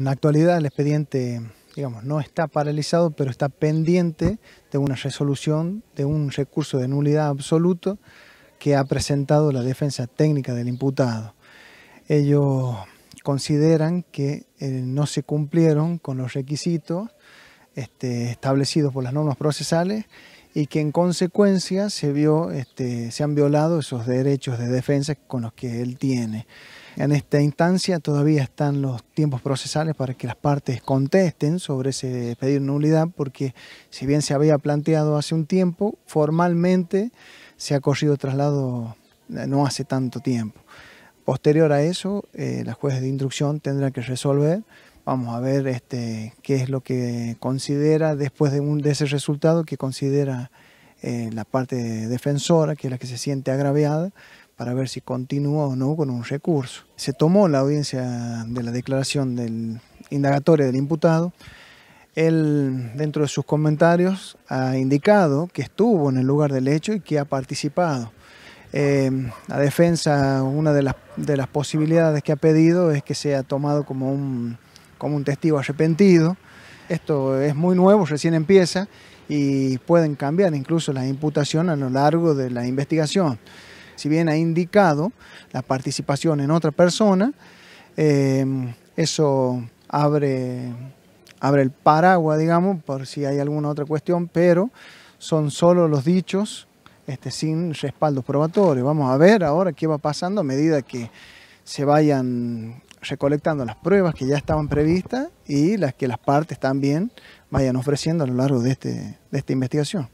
En la actualidad el expediente, digamos, no está paralizado, pero está pendiente de una resolución de un recurso de nulidad absoluto que ha presentado la defensa técnica del imputado. Ellos consideran que eh, no se cumplieron con los requisitos este, establecidos por las normas procesales y que en consecuencia se, vio, este, se han violado esos derechos de defensa con los que él tiene. En esta instancia todavía están los tiempos procesales para que las partes contesten sobre ese pedido de nulidad, porque si bien se había planteado hace un tiempo, formalmente se ha corrido traslado eh, no hace tanto tiempo. Posterior a eso, eh, las jueces de instrucción tendrán que resolver. Vamos a ver este, qué es lo que considera después de, de ese resultado que considera eh, la parte defensora, que es la que se siente agraviada, para ver si continúa o no con un recurso. Se tomó la audiencia de la declaración del indagatorio del imputado. Él, dentro de sus comentarios, ha indicado que estuvo en el lugar del hecho y que ha participado. Eh, la defensa, una de las, posibilidades que ha pedido es que sea tomado como un, como un testigo arrepentido. Esto es muy nuevo, recién empieza y pueden cambiar incluso la imputación a lo largo de la investigación si bien ha indicado la participación en otra persona, eh, eso abre, abre el paraguas, digamos, por si hay alguna otra cuestión, pero son solo los dichos este, sin respaldo probatorio. Vamos a ver ahora qué va pasando a medida que se vayan recolectando las pruebas que ya estaban previstas y las que las partes también vayan ofreciendo a lo largo de, este, de esta investigación.